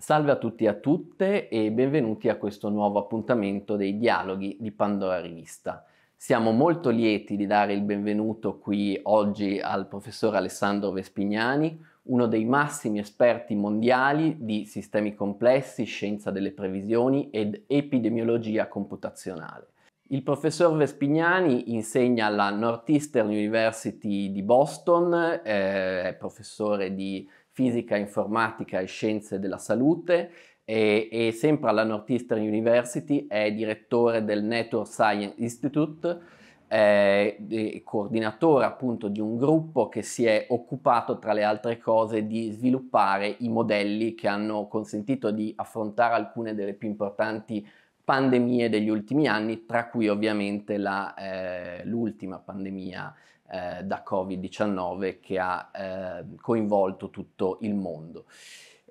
Salve a tutti e a tutte e benvenuti a questo nuovo appuntamento dei dialoghi di Pandora Rivista. Siamo molto lieti di dare il benvenuto qui oggi al professor Alessandro Vespignani, uno dei massimi esperti mondiali di sistemi complessi, scienza delle previsioni ed epidemiologia computazionale. Il professor Vespignani insegna alla Northeastern University di Boston, eh, è professore di fisica, informatica e scienze della salute e, e sempre alla Northeastern University è direttore del Network Science Institute, eh, coordinatore appunto di un gruppo che si è occupato tra le altre cose di sviluppare i modelli che hanno consentito di affrontare alcune delle più importanti pandemie degli ultimi anni, tra cui ovviamente la, eh, l'ultima pandemia eh, da Covid-19 che ha eh, coinvolto tutto il mondo.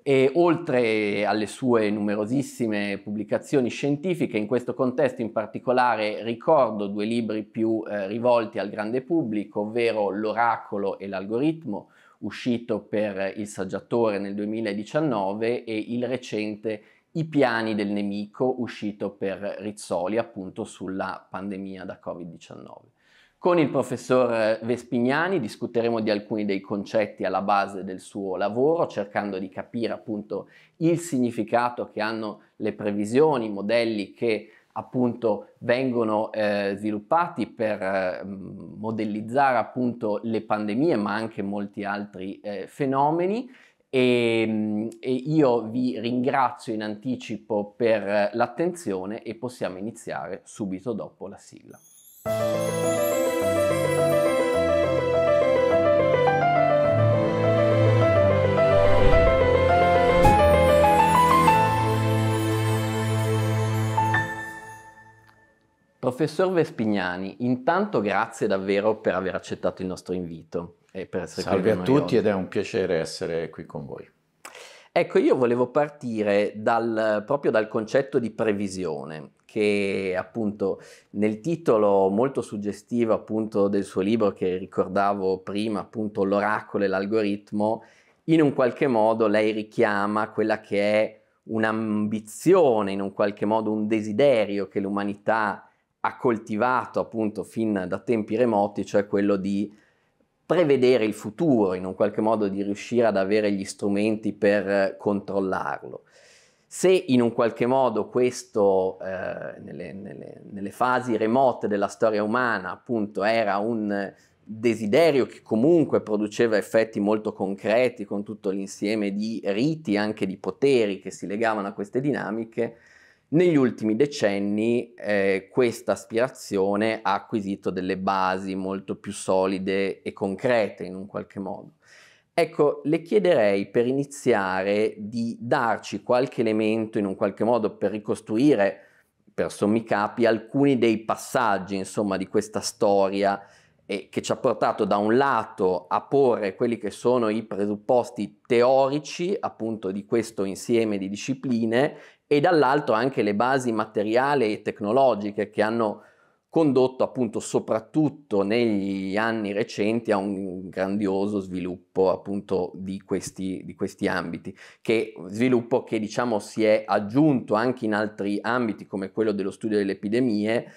E oltre alle sue numerosissime pubblicazioni scientifiche, in questo contesto in particolare ricordo due libri più eh, rivolti al grande pubblico, ovvero L'oracolo e l'algoritmo, uscito per Il saggiatore nel 2019 e il recente I piani del nemico, uscito per Rizzoli appunto sulla pandemia da Covid-19. Con il professor Vespignani discuteremo di alcuni dei concetti alla base del suo lavoro, cercando di capire appunto il significato che hanno le previsioni, i modelli che appunto vengono eh, sviluppati per eh, modellizzare appunto le pandemie, ma anche molti altri eh, fenomeni. E, mm, e, io vi ringrazio in anticipo per eh, l'attenzione e possiamo iniziare subito dopo la sigla. Professor Vespignani, intanto grazie davvero per aver accettato il nostro invito. E per essere Salve a tutti oggi. ed è un piacere essere qui con voi. Ecco, io volevo partire dal, proprio dal concetto di previsione, che appunto nel titolo molto suggestivo appunto del suo libro che ricordavo prima, appunto L'oracolo e l'algoritmo, in un qualche modo lei richiama quella che è un'ambizione, in un qualche modo un desiderio che l'umanità ha coltivato appunto fin da tempi remoti, cioè quello di prevedere il futuro, in un qualche modo di riuscire ad avere gli strumenti per controllarlo. Se in un qualche modo questo eh, nelle, nelle, nelle, fasi remote della storia umana appunto era un desiderio che comunque produceva effetti molto concreti con tutto l'insieme di riti, anche di poteri che si legavano a queste dinamiche, negli ultimi decenni eh, questa aspirazione ha acquisito delle basi molto più solide e concrete in un qualche modo. Ecco, le chiederei per iniziare di darci qualche elemento in un qualche modo per ricostruire, per sommi capi, alcuni dei passaggi insomma, di questa storia eh, che ci ha portato da un lato a porre quelli che sono i presupposti teorici appunto di questo insieme di discipline e dall'altro anche le basi materiali e tecnologiche che hanno condotto appunto soprattutto negli anni recenti a un grandioso sviluppo appunto di questi, di questi ambiti, che sviluppo che diciamo si è aggiunto anche in altri ambiti come quello dello studio delle epidemie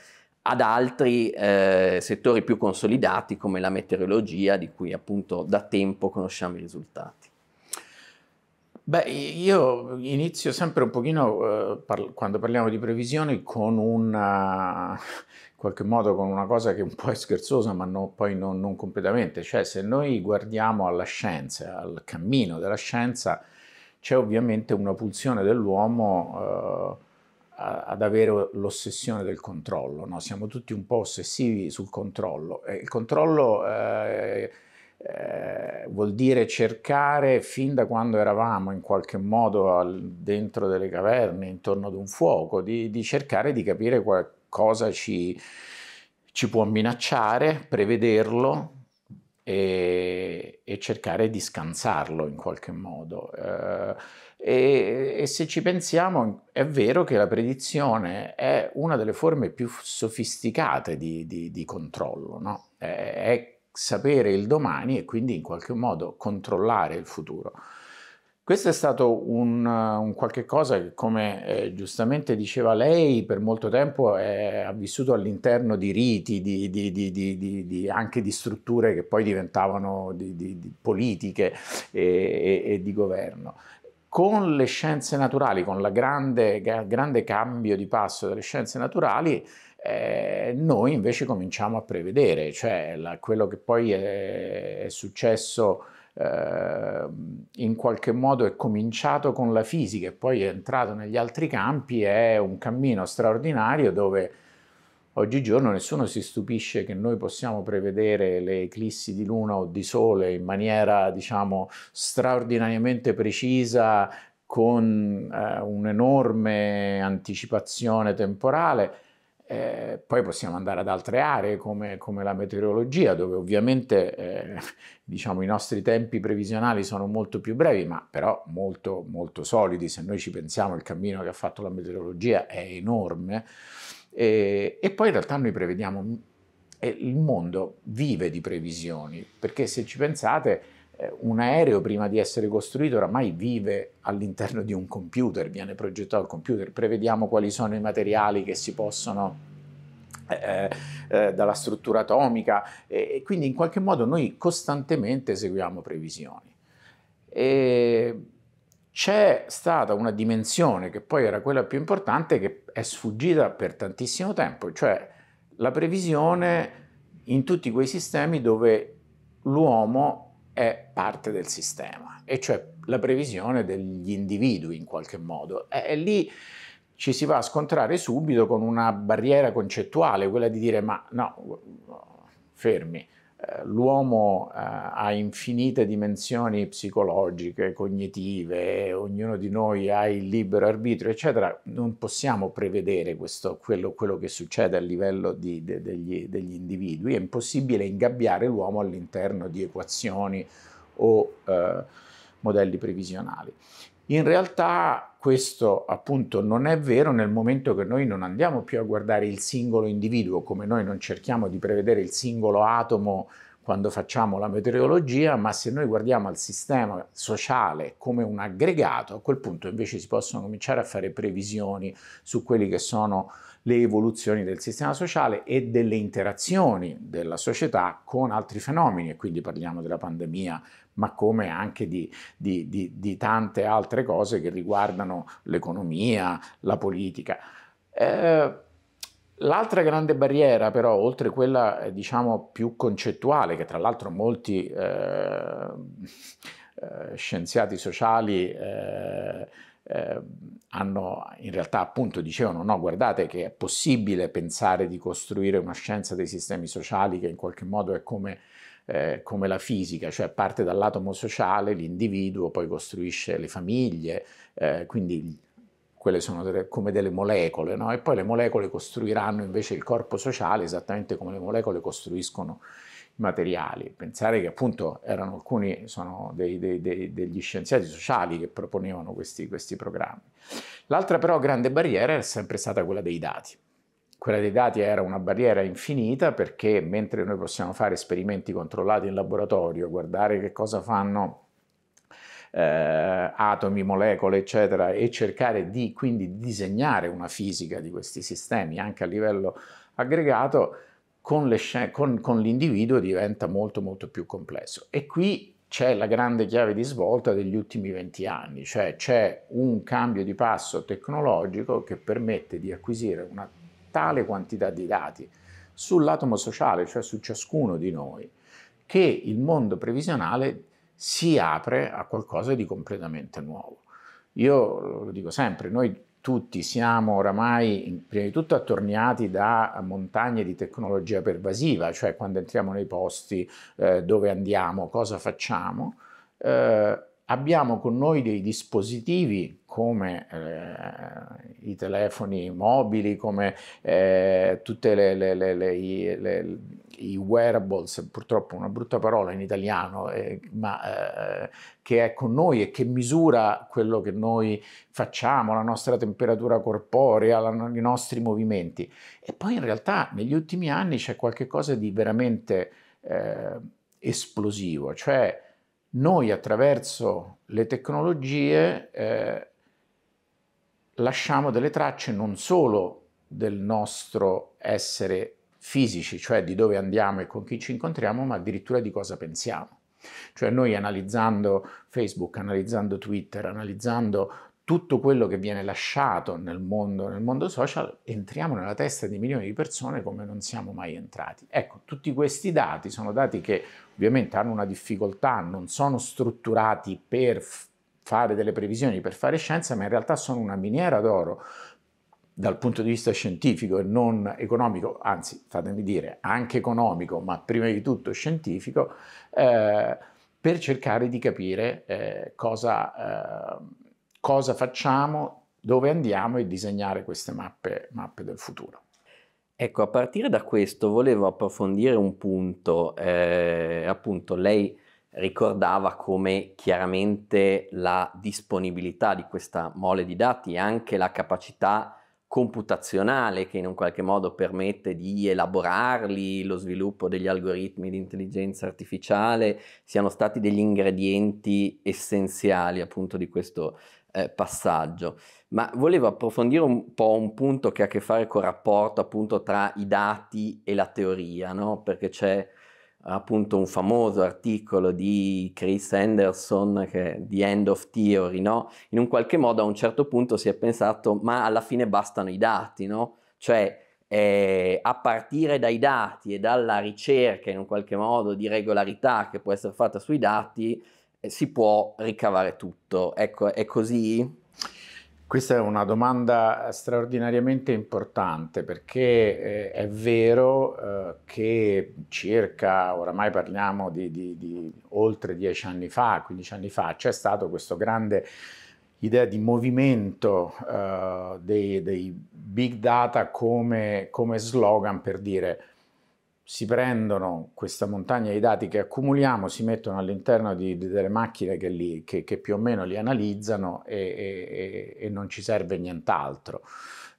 ad altri eh, settori più consolidati come la meteorologia di cui appunto da tempo conosciamo i risultati. Beh, io inizio sempre un pochino, eh, parlo, quando parliamo di previsioni, con una, in eh, qualche modo con una cosa che un po' è scherzosa, ma no, poi non, non, completamente. Cioè, se noi guardiamo alla scienza, al cammino della scienza, c'è ovviamente una pulsione dell'uomo eh, ad avere l'ossessione del controllo. No? Siamo tutti un po' ossessivi sul controllo. E il controllo... Eh, eh, vuol dire cercare fin da quando eravamo in qualche modo al, dentro delle caverne, intorno ad un fuoco, di, di cercare di capire qualcosa ci, ci può minacciare, prevederlo, e, e, cercare di scansarlo in qualche modo. Eh, e, e, se ci pensiamo, è vero che la predizione è una delle forme più sofisticate di, di, di controllo, no? è, è, sapere il domani e quindi in qualche modo controllare il futuro. Questo è stato un, un qualche cosa che, come eh, giustamente diceva lei, per molto tempo è, eh, ha vissuto all'interno di riti, di, di, di, anche di strutture che poi diventavano politiche e, e, e di governo con le scienze naturali, con il grande, grande, cambio di passo delle scienze naturali, eh, noi invece cominciamo a prevedere, cioè la, quello che poi è, è successo eh, in qualche modo è cominciato con la fisica e poi è entrato negli altri campi, è un cammino straordinario dove oggigiorno nessuno si stupisce che noi possiamo prevedere le eclissi di luna o di sole in maniera diciamo straordinariamente precisa con eh, un'enorme anticipazione temporale eh, poi possiamo andare ad altre aree come, come la meteorologia, dove ovviamente eh, diciamo, i nostri tempi previsionali sono molto più brevi, ma però molto, molto solidi. Se noi ci pensiamo, il cammino che ha fatto la meteorologia è enorme. Eh, e poi in realtà noi prevediamo, e eh, il mondo vive di previsioni, perché se ci pensate eh, un aereo prima di essere costruito oramai vive all'interno di un computer, viene progettato al computer, prevediamo quali sono i materiali che si possono eh, eh, eh dalla struttura atomica eh, e quindi in qualche modo noi costantemente eseguiamo previsioni. E c'è stata una dimensione che poi era quella più importante che è sfuggita per tantissimo tempo, cioè la previsione in tutti quei sistemi dove l'uomo è parte del sistema, e cioè la previsione degli individui in qualche modo. E, lì ci si va a scontrare subito con una barriera concettuale, quella di dire ma no, fermi, eh, l'uomo eh, ha infinite dimensioni psicologiche, cognitive, ognuno di noi ha il libero arbitrio, eccetera, non possiamo prevedere questo, quello, quello, che succede a livello di, de, degli, degli, individui, è impossibile ingabbiare l'uomo all'interno di equazioni o eh, modelli previsionali. In realtà questo appunto non è vero nel momento che noi non andiamo più a guardare il singolo individuo, come noi non cerchiamo di prevedere il singolo atomo quando facciamo la meteorologia, ma se noi guardiamo al sistema sociale come un aggregato, a quel punto invece si possono cominciare a fare previsioni su quelle che sono le evoluzioni del sistema sociale e delle interazioni della società con altri fenomeni, e quindi parliamo della pandemia ma come anche di, di, di, di tante altre cose che riguardano l'economia, la politica. Eh, L'altra grande barriera però, oltre a quella eh, diciamo, più concettuale, che tra l'altro molti eh, eh, scienziati sociali eh, eh, hanno in realtà appunto dicevano no, guardate che è possibile pensare di costruire una scienza dei sistemi sociali che in qualche modo è come eh, come la fisica, cioè parte dall'atomo sociale, l'individuo, poi costruisce le famiglie, eh, quindi quelle sono delle, come delle molecole, no? e poi le molecole costruiranno invece il corpo sociale esattamente come le molecole costruiscono i materiali. Pensare che appunto erano alcuni, sono dei, dei, dei, degli scienziati sociali che proponevano questi, questi programmi. L'altra però grande barriera è sempre stata quella dei dati. Quella dei dati era una barriera infinita perché mentre noi possiamo fare esperimenti controllati in laboratorio, guardare che cosa fanno eh, atomi, molecole, eccetera, e cercare di quindi disegnare una fisica di questi sistemi anche a livello aggregato, con, l'individuo diventa molto molto più complesso. E qui c'è la grande chiave di svolta degli ultimi 20 anni, cioè c'è un cambio di passo tecnologico che permette di acquisire una tale quantità di dati sull'atomo sociale, cioè su ciascuno di noi, che il mondo previsionale si apre a qualcosa di completamente nuovo. Io lo dico sempre, noi tutti siamo oramai prima di tutto attorniati da montagne di tecnologia pervasiva, cioè quando entriamo nei posti, eh, dove andiamo, cosa facciamo, eh, Abbiamo con noi dei dispositivi come eh, i telefoni mobili, come eh, tutte i, wearables, purtroppo una brutta parola in italiano, eh, ma eh, che è con noi e che misura quello che noi facciamo, la nostra temperatura corporea, la, i nostri movimenti. E poi in realtà negli ultimi anni c'è qualcosa di veramente eh, esplosivo, cioè noi attraverso le tecnologie eh, lasciamo delle tracce non solo del nostro essere fisici, cioè di dove andiamo e con chi ci incontriamo, ma addirittura di cosa pensiamo. Cioè noi analizzando Facebook, analizzando Twitter, analizzando tutto quello che viene lasciato nel mondo, nel mondo social, entriamo nella testa di milioni di persone come non siamo mai entrati. Ecco, tutti questi dati sono dati che ovviamente hanno una difficoltà, non sono strutturati per fare delle previsioni, per fare scienza, ma in realtà sono una miniera d'oro dal punto di vista scientifico e non economico, anzi fatemi dire anche economico, ma prima di tutto scientifico, eh, per cercare di capire eh, cosa... Eh, cosa facciamo, dove andiamo e disegnare queste mappe, mappe del futuro. Ecco, a partire da questo volevo approfondire un punto, eh, appunto lei ricordava come chiaramente la disponibilità di questa mole di dati e anche la capacità computazionale che in un qualche modo permette di elaborarli, lo sviluppo degli algoritmi di intelligenza artificiale, siano stati degli ingredienti essenziali appunto di questo eh, passaggio, ma volevo approfondire un po' un punto che ha a che fare col rapporto appunto tra i dati e la teoria, no? perché c'è appunto un famoso articolo di Chris Anderson, che è The End of Theory, no? in un qualche modo a un certo punto si è pensato ma alla fine bastano i dati, no? cioè eh, a partire dai dati e dalla ricerca in un qualche modo di regolarità che può essere fatta sui dati, si può ricavare tutto. Ecco, è così? Questa è una domanda straordinariamente importante perché eh, è vero eh, che circa, oramai parliamo di, di, di, oltre dieci anni fa, 15 anni fa, c'è stato questo grande idea di movimento eh, dei, dei, big data come, come slogan per dire si prendono questa montagna di dati che accumuliamo, si mettono all'interno di, di, delle macchine che, li, che, che, più o meno li analizzano e, e, e non ci serve nient'altro.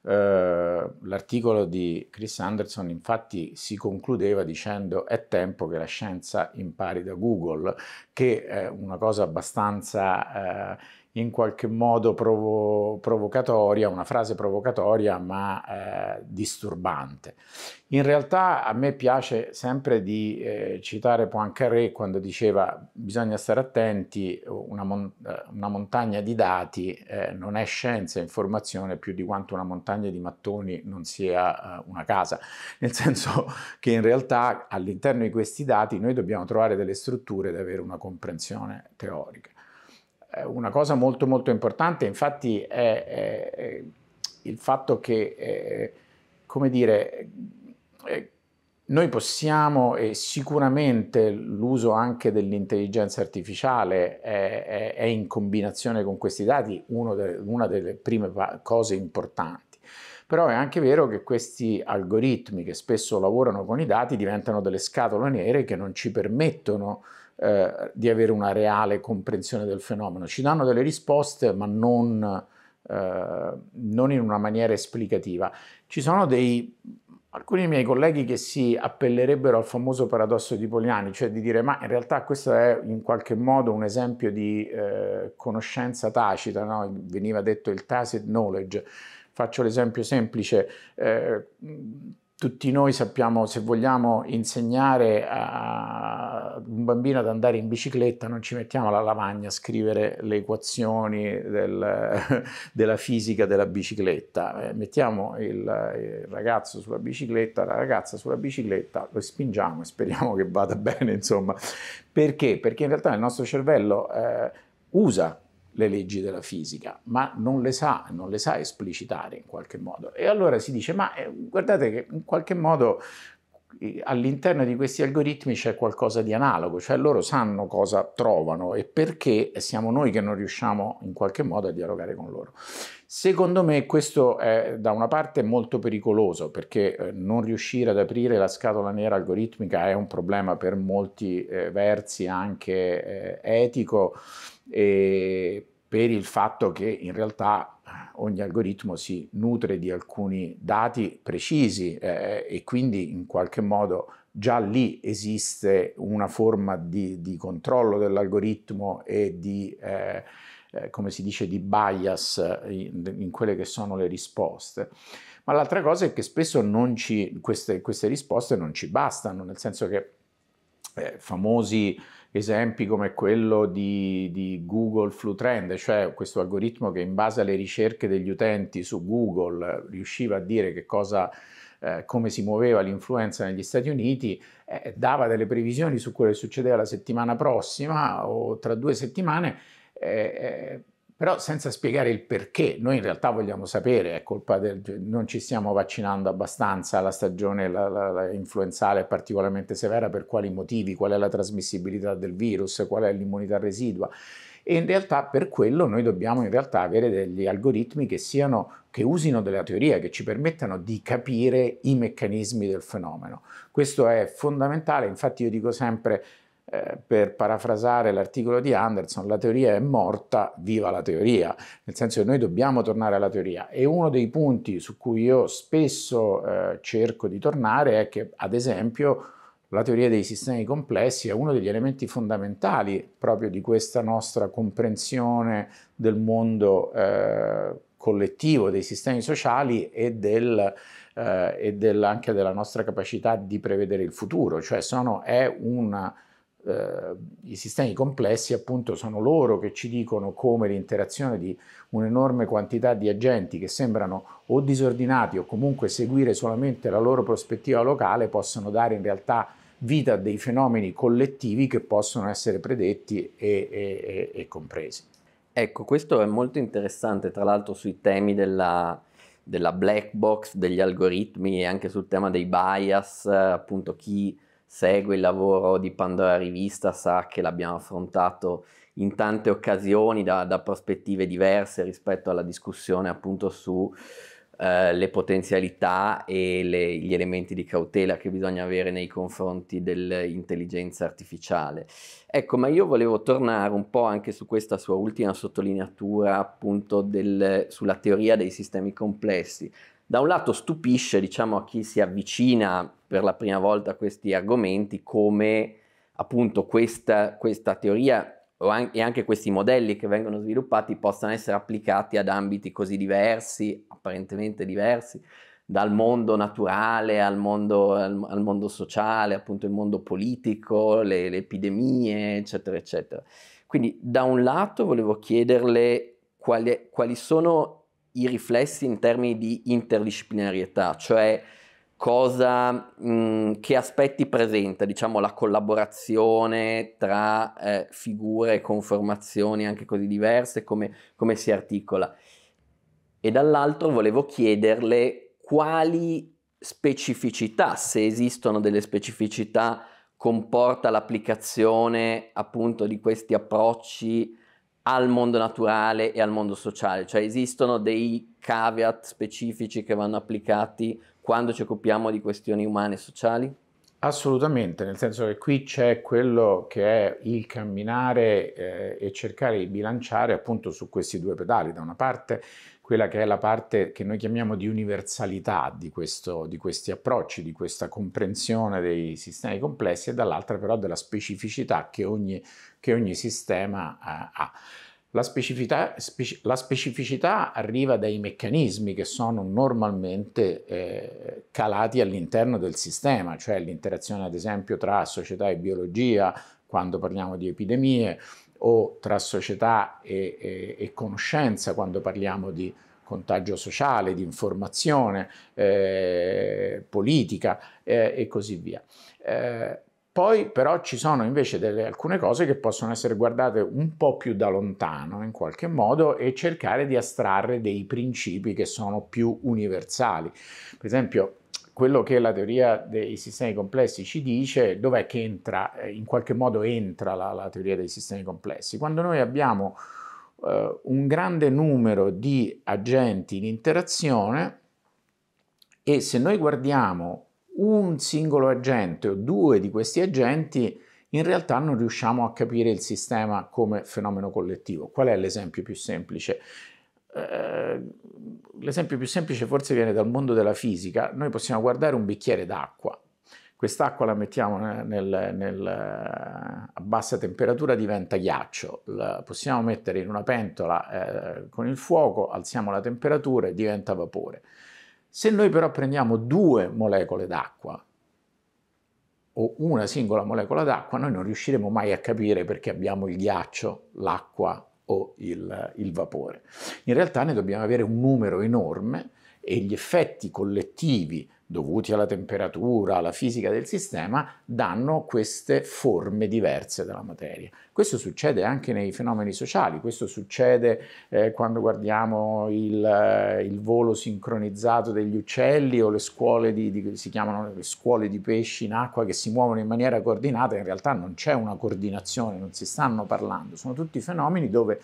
Eh, l'articolo di Chris Anderson infatti si concludeva dicendo è tempo che la scienza impari da Google, che è una cosa abbastanza... Eh, in qualche modo provo- provocatoria, una frase provocatoria ma eh, disturbante. In realtà a me piace sempre di eh, citare Poincaré quando diceva bisogna stare attenti, una, mon- eh, una montagna di dati eh, non è scienza e informazione più di quanto una montagna di mattoni non sia eh, una casa, nel senso che in realtà all'interno di questi dati noi dobbiamo trovare delle strutture ed avere una comprensione teorica una cosa molto molto importante infatti è, è, è il fatto che, è, come dire, noi possiamo e sicuramente l'uso anche dell'intelligenza artificiale è, è, in combinazione con questi dati de, una delle prime cose importanti. Però è anche vero che questi algoritmi che spesso lavorano con i dati diventano delle scatole nere che non ci permettono eh, di avere una reale comprensione del fenomeno. Ci danno delle risposte, ma non, eh, non in una maniera esplicativa. Ci sono dei, alcuni miei colleghi che si appellerebbero al famoso paradosso di Poliani, cioè di dire ma in realtà questo è in qualche modo un esempio di eh, conoscenza tacita, no? veniva detto il tacit knowledge. Faccio l'esempio semplice, eh, tutti noi sappiamo, se vogliamo insegnare a un bambino ad andare in bicicletta, non ci mettiamo alla lavagna a scrivere le equazioni del, della fisica della bicicletta. Eh, mettiamo il, il, ragazzo sulla bicicletta, la ragazza sulla bicicletta, lo spingiamo e speriamo che vada bene, insomma. Perché? Perché in realtà il nostro cervello eh, usa le leggi della fisica, ma non le sa, non le sa esplicitare in qualche modo. E allora si dice, ma eh, guardate che in qualche modo all'interno di questi algoritmi c'è qualcosa di analogo, cioè loro sanno cosa trovano e perché siamo noi che non riusciamo in qualche modo a dialogare con loro. Secondo me questo è da una parte molto pericoloso perché eh, non riuscire ad aprire la scatola nera algoritmica è un problema per molti eh, versi anche eh, etico per il fatto che in realtà eh, ogni algoritmo si nutre di alcuni dati precisi eh, eh, e quindi in qualche modo già lì esiste una forma di, di controllo dell'algoritmo e di, eh, eh, come si dice, di bias in, in, quelle che sono le risposte. Ma l'altra cosa è che spesso ci, queste, queste, risposte non ci bastano, nel senso che eh, famosi esempi come quello di, di Google Flu Trend, cioè questo algoritmo che in base alle ricerche degli utenti su Google riusciva a dire che cosa eh, come si muoveva l'influenza negli Stati Uniti, eh, dava delle previsioni su quello che succedeva la settimana prossima o tra due settimane. Eh, eh però senza spiegare il perché. Noi in realtà vogliamo sapere, è colpa del... non ci stiamo vaccinando abbastanza, la stagione la, la, la influenzale è particolarmente severa, per quali motivi, qual è la trasmissibilità del virus, qual è l'immunità residua e in realtà per quello noi dobbiamo in realtà avere degli algoritmi che, siano, che usino della teoria, che ci permettano di capire i meccanismi del fenomeno. Questo è fondamentale, infatti io dico sempre eh, per parafrasare l'articolo di Anderson, la teoria è morta, viva la teoria, nel senso che noi dobbiamo tornare alla teoria e uno dei punti su cui io spesso eh, cerco di tornare è che ad esempio la teoria dei sistemi complessi è uno degli elementi fondamentali proprio di questa nostra comprensione del mondo eh, collettivo, dei sistemi sociali e, del, eh, e del, anche della nostra capacità di prevedere il futuro, cioè sono, è una eh, i sistemi complessi appunto sono loro che ci dicono come l'interazione di un'enorme quantità di agenti che sembrano o disordinati o comunque seguire solamente la loro prospettiva locale possono dare in realtà vita a dei fenomeni collettivi che possono essere predetti e, e, e compresi. Ecco, questo è molto interessante, tra l'altro sui temi della, della black box, degli algoritmi e anche sul tema dei bias, appunto chi segue il lavoro di Pandora Rivista sa che l'abbiamo affrontato in tante occasioni da, da prospettive diverse rispetto alla discussione appunto su eh, le potenzialità e le, gli elementi di cautela che bisogna avere nei confronti dell'intelligenza artificiale. Ecco, ma io volevo tornare un po' anche su questa sua ultima sottolineatura appunto del, sulla teoria dei sistemi complessi, da un lato stupisce, diciamo, a chi si avvicina per la prima volta a questi argomenti come appunto questa, questa teoria e anche questi modelli che vengono sviluppati possano essere applicati ad ambiti così diversi, apparentemente diversi, dal mondo naturale al mondo, al mondo sociale, appunto il mondo politico, le, le epidemie, eccetera, eccetera. Quindi da un lato volevo chiederle quali, quali sono i riflessi in termini di interdisciplinarietà, cioè cosa, mh, mm, che aspetti presenta diciamo, la collaborazione tra eh, figure con formazioni anche così diverse, come, come si articola. E dall'altro volevo chiederle quali specificità, se esistono delle specificità, comporta l'applicazione appunto di questi approcci al mondo naturale e al mondo sociale, cioè esistono dei caveat specifici che vanno applicati quando ci occupiamo di questioni umane e sociali? Assolutamente, nel senso che qui c'è quello che è il camminare eh, e cercare di bilanciare appunto su questi due pedali. Da una parte quella che è la parte che noi chiamiamo di universalità di, questo, di questi approcci, di questa comprensione dei sistemi complessi e dall'altra però della specificità che ogni, che ogni sistema eh, ha. La specificità, speci- la specificità, arriva dai meccanismi che sono normalmente eh, calati all'interno del sistema, cioè l'interazione ad esempio tra società e biologia, quando parliamo di epidemie, o tra società e, e, e conoscenza quando parliamo di contagio sociale, di informazione, eh, politica eh, e così via. Eh, poi però ci sono invece delle, alcune cose che possono essere guardate un po' più da lontano in qualche modo e cercare di astrarre dei principi che sono più universali. Per esempio quello che la teoria dei sistemi complessi ci dice, dov'è che entra, eh, in qualche modo entra la, la teoria dei sistemi complessi? Quando noi abbiamo eh, un grande numero di agenti in interazione e se noi guardiamo un singolo agente o due di questi agenti, in realtà non riusciamo a capire il sistema come fenomeno collettivo. Qual è l'esempio più semplice? Eh, l'esempio più semplice forse viene dal mondo della fisica, noi possiamo guardare un bicchiere d'acqua, quest'acqua la mettiamo nel, nel, eh, a bassa temperatura diventa ghiaccio, la possiamo mettere in una pentola eh, con il fuoco, alziamo la temperatura e diventa vapore. Se noi però prendiamo due molecole d'acqua o una singola molecola d'acqua, noi non riusciremo mai a capire perché abbiamo il ghiaccio, l'acqua o il, il vapore. In realtà ne dobbiamo avere un numero enorme e gli effetti collettivi dovuti alla temperatura, alla fisica del sistema, danno queste forme diverse della materia. Questo succede anche nei fenomeni sociali, questo succede eh, quando guardiamo il, eh, il, volo sincronizzato degli uccelli o le scuole di, di, si chiamano le scuole di pesci in acqua che si muovono in maniera coordinata, in realtà non c'è una coordinazione, non si stanno parlando, sono tutti fenomeni dove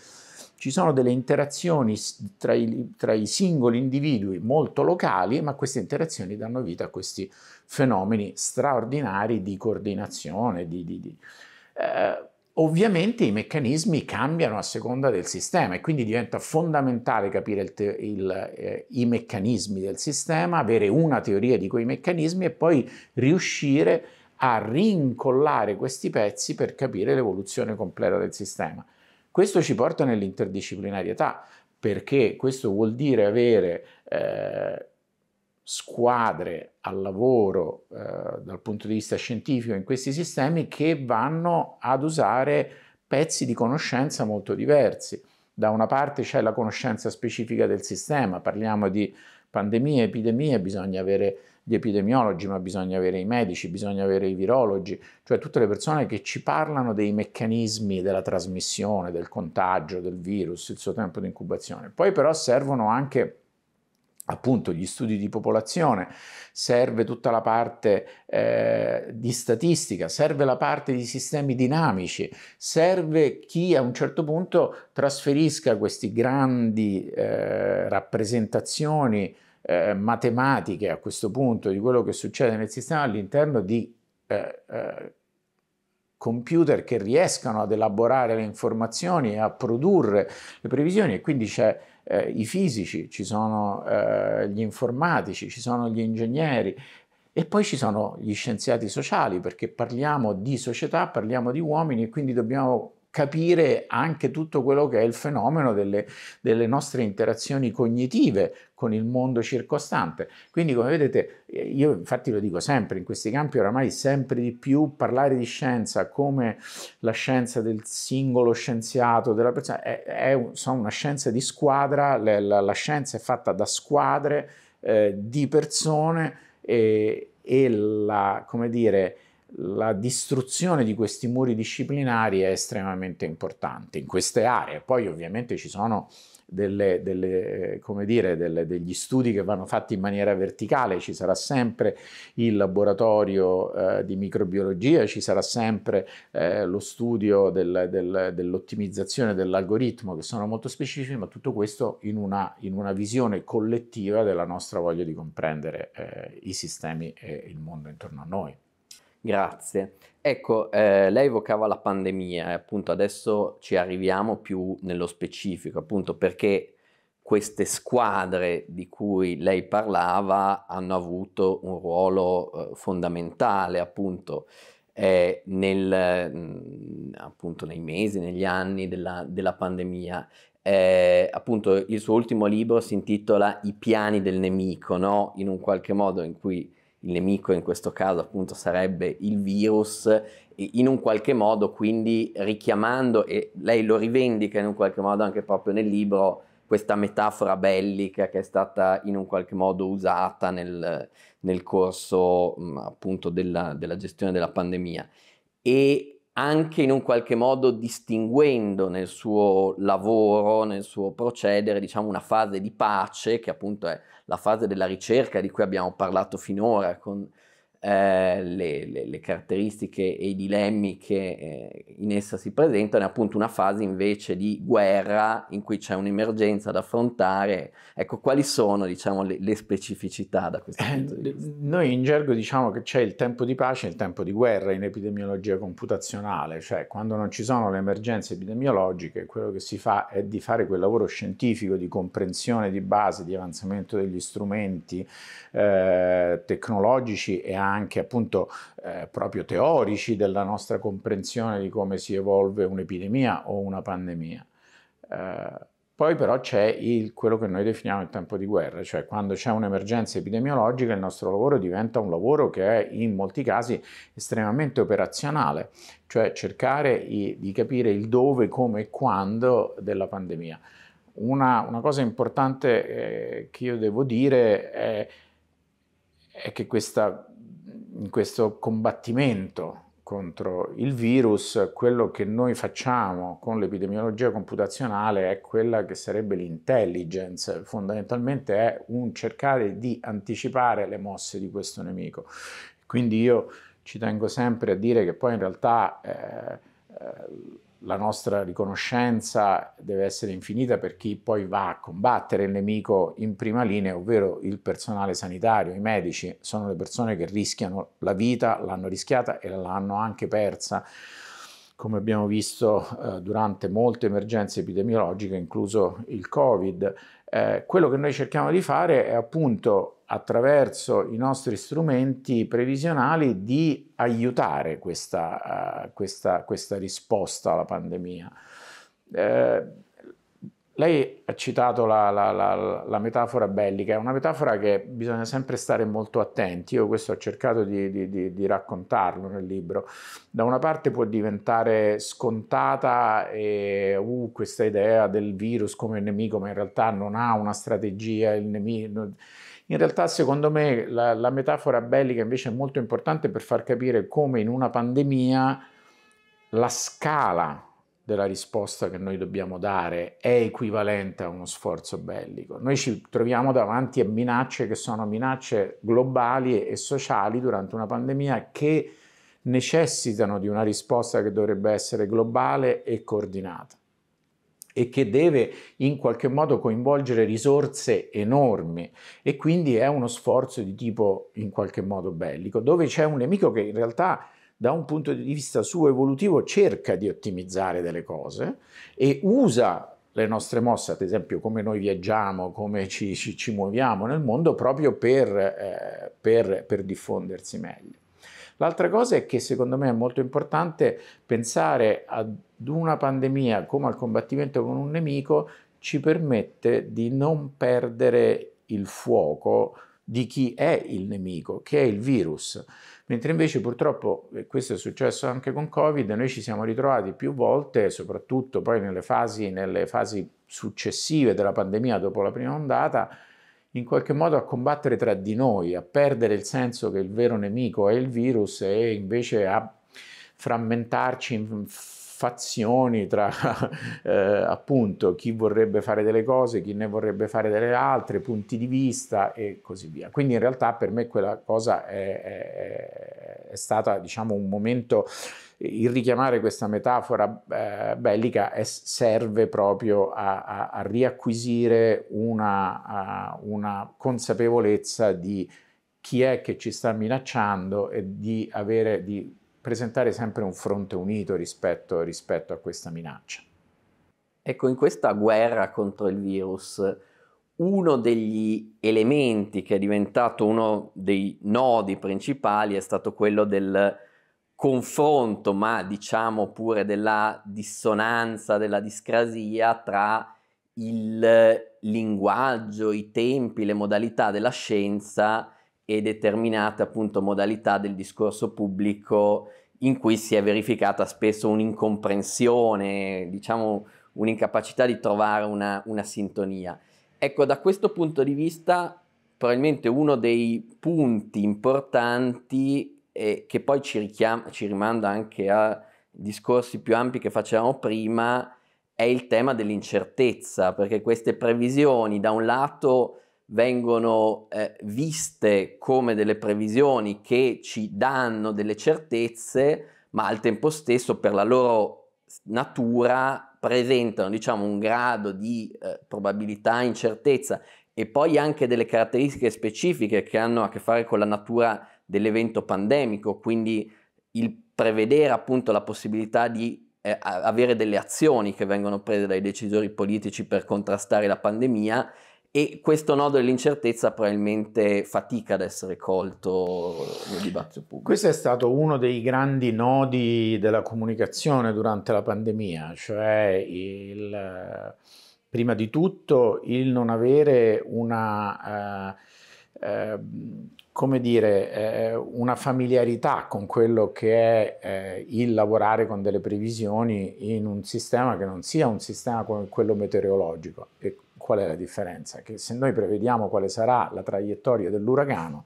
ci sono delle interazioni tra i, tra i, singoli individui molto locali, ma queste interazioni danno vita a questi fenomeni straordinari di coordinazione. Di, di, di. Eh, ovviamente i meccanismi cambiano a seconda del sistema e quindi diventa fondamentale capire il, il, eh, i meccanismi del sistema, avere una teoria di quei meccanismi e poi riuscire a rincollare questi pezzi per capire l'evoluzione completa del sistema. Questo ci porta nell'interdisciplinarietà, perché questo vuol dire avere eh, squadre al lavoro eh, dal punto di vista scientifico in questi sistemi che vanno ad usare pezzi di conoscenza molto diversi. Da una parte c'è la conoscenza specifica del sistema, parliamo di pandemie, epidemie, bisogna avere gli epidemiologi, ma bisogna avere i medici, bisogna avere i virologi, cioè tutte le persone che ci parlano dei meccanismi della trasmissione, del contagio, del virus, il suo tempo di incubazione. Poi però servono anche appunto gli studi di popolazione, serve tutta la parte eh, di statistica, serve la parte di sistemi dinamici, serve chi a un certo punto trasferisca queste grandi eh, rappresentazioni eh, matematiche a questo punto di quello che succede nel sistema all'interno di eh, eh, computer che riescano ad elaborare le informazioni e a produrre le previsioni e quindi c'è eh, i fisici, ci sono eh, gli informatici, ci sono gli ingegneri, e poi ci sono gli scienziati sociali, perché parliamo di società, parliamo di uomini e quindi dobbiamo capire anche tutto quello che è il fenomeno delle, delle nostre interazioni cognitive con il mondo circostante. Quindi, come vedete, eh, io infatti lo dico sempre, in questi campi oramai sempre di più parlare di scienza come la scienza del singolo scienziato, della persona, è, è so, una scienza di squadra, la, la, la scienza è fatta da squadre eh, di persone e, e la, come dire, la distruzione di questi muri disciplinari è estremamente importante in queste aree. Poi ovviamente ci sono delle, delle, eh, dire, delle, degli studi che vanno fatti in maniera verticale, ci sarà sempre il laboratorio eh, di microbiologia, ci sarà sempre eh, lo studio del, del, dell'ottimizzazione dell'algoritmo che sono molto specifici, ma tutto questo in una, in una visione collettiva della nostra voglia di comprendere eh, i sistemi e il mondo intorno a noi. Grazie. Ecco, eh, lei evocava la pandemia e appunto adesso ci arriviamo più nello specifico, appunto perché queste squadre di cui lei parlava hanno avuto un ruolo eh, fondamentale appunto, eh, nel, mh, mm, appunto, nei mesi, negli anni della, della pandemia. Eh, appunto il suo ultimo libro si intitola I piani del nemico, no? in un qualche modo in cui il nemico in questo caso appunto sarebbe il virus, in un qualche modo quindi richiamando, e lei lo rivendica in un qualche modo anche proprio nel libro, questa metafora bellica che è stata in un qualche modo usata nel, nel corso appunto della, della gestione della pandemia. E anche in un qualche modo distinguendo nel suo lavoro, nel suo procedere, diciamo una fase di pace, che appunto è la fase della ricerca di cui abbiamo parlato finora, con eh, le, le, le, caratteristiche e i dilemmi che eh, in essa si presentano, è appunto una fase invece di guerra in cui c'è un'emergenza da affrontare. Ecco, quali sono diciamo, le, le specificità da questo eh, punto di vista? Noi in gergo diciamo che c'è il tempo di pace e il tempo di guerra in epidemiologia computazionale, cioè quando non ci sono le emergenze epidemiologiche, quello che si fa è di fare quel lavoro scientifico di comprensione di base, di avanzamento degli strumenti eh, tecnologici e anche anche appunto eh, proprio teorici della nostra comprensione di come si evolve un'epidemia o una pandemia. Eh, poi però c'è il, quello che noi definiamo il tempo di guerra, cioè quando c'è un'emergenza epidemiologica il nostro lavoro diventa un lavoro che è in molti casi estremamente operazionale, cioè cercare i, di capire il dove, come e quando della pandemia. Una, una cosa importante eh, che io devo dire è, è che questa in questo combattimento contro il virus, quello che noi facciamo con l'epidemiologia computazionale è quella che sarebbe l'intelligence, fondamentalmente è un cercare di anticipare le mosse di questo nemico. Quindi io ci tengo sempre a dire che poi in realtà eh, eh, la nostra riconoscenza deve essere infinita per chi poi va a combattere il nemico in prima linea, ovvero il personale sanitario, i medici, sono le persone che rischiano la vita, l'hanno rischiata e l'hanno anche persa, come abbiamo visto eh, durante molte emergenze epidemiologiche, incluso il Covid. Eh, quello che noi cerchiamo di fare è appunto attraverso i nostri strumenti previsionali di aiutare questa, uh, questa, questa risposta alla pandemia. Eh, lei ha citato la, la, la, la, metafora bellica, è una metafora che bisogna sempre stare molto attenti, io questo ho cercato di, di, di, di raccontarlo nel libro. Da una parte può diventare scontata e, uh, questa idea del virus come nemico, ma in realtà non ha una strategia, il nemico... In realtà, secondo me, la, la, metafora bellica invece è molto importante per far capire come in una pandemia la scala della risposta che noi dobbiamo dare è equivalente a uno sforzo bellico. Noi ci troviamo davanti a minacce che sono minacce globali e sociali durante una pandemia che necessitano di una risposta che dovrebbe essere globale e coordinata e che deve in qualche modo coinvolgere risorse enormi e quindi è uno sforzo di tipo in qualche modo bellico, dove c'è un nemico che in realtà da un punto di vista suo evolutivo cerca di ottimizzare delle cose e usa le nostre mosse, ad esempio come noi viaggiamo, come ci, ci, ci muoviamo nel mondo proprio per, eh, per, per diffondersi meglio. L'altra cosa è che secondo me è molto importante pensare ad una pandemia come al combattimento con un nemico ci permette di non perdere il fuoco di chi è il nemico, che è il virus. Mentre invece purtroppo, e eh, questo è successo anche con Covid, noi ci siamo ritrovati più volte, soprattutto poi nelle fasi, nelle fasi successive della pandemia dopo la prima ondata, in qualche modo a combattere tra di noi, a perdere il senso che il vero nemico è il virus e invece a frammentarci fazioni tra eh, appunto chi vorrebbe fare delle cose, chi ne vorrebbe fare delle altre, punti di vista e così via. Quindi in realtà per me quella cosa è, è, è stata diciamo un momento, il richiamare questa metafora eh, bellica è, serve proprio a, a, a riacquisire una, a, una consapevolezza di chi è che ci sta minacciando e di avere, di presentare sempre un fronte unito rispetto, rispetto a questa minaccia. Ecco, in questa guerra contro il virus, uno degli elementi che è diventato uno dei nodi principali è stato quello del confronto, ma diciamo pure della dissonanza, della discrasia tra il linguaggio, i tempi, le modalità della scienza e determinate appunto modalità del discorso pubblico in cui si è verificata spesso un'incomprensione, diciamo un'incapacità di trovare una, una sintonia. Ecco, da questo punto di vista probabilmente uno dei punti importanti eh, che poi ci, richiama, ci rimanda anche a discorsi più ampi che facevamo prima è il tema dell'incertezza, perché queste previsioni da un lato vengono eh, viste come delle previsioni che ci danno delle certezze, ma al tempo stesso per la loro natura presentano diciamo, un grado di eh, probabilità, incertezza e poi anche delle caratteristiche specifiche che hanno a che fare con la natura dell'evento pandemico, quindi il prevedere appunto la possibilità di eh, avere delle azioni che vengono prese dai decisori politici per contrastare la pandemia e questo nodo dell'incertezza probabilmente fatica ad essere colto nel dibattito pubblico. Questo è stato uno dei grandi nodi della comunicazione durante la pandemia, cioè il, prima di tutto il non avere una... Eh, eh come dire, eh, una familiarità con quello che è eh, il lavorare con delle previsioni in un sistema che non sia un sistema come quello meteorologico. E Qual è la differenza? Che se noi prevediamo quale sarà la traiettoria dell'uragano,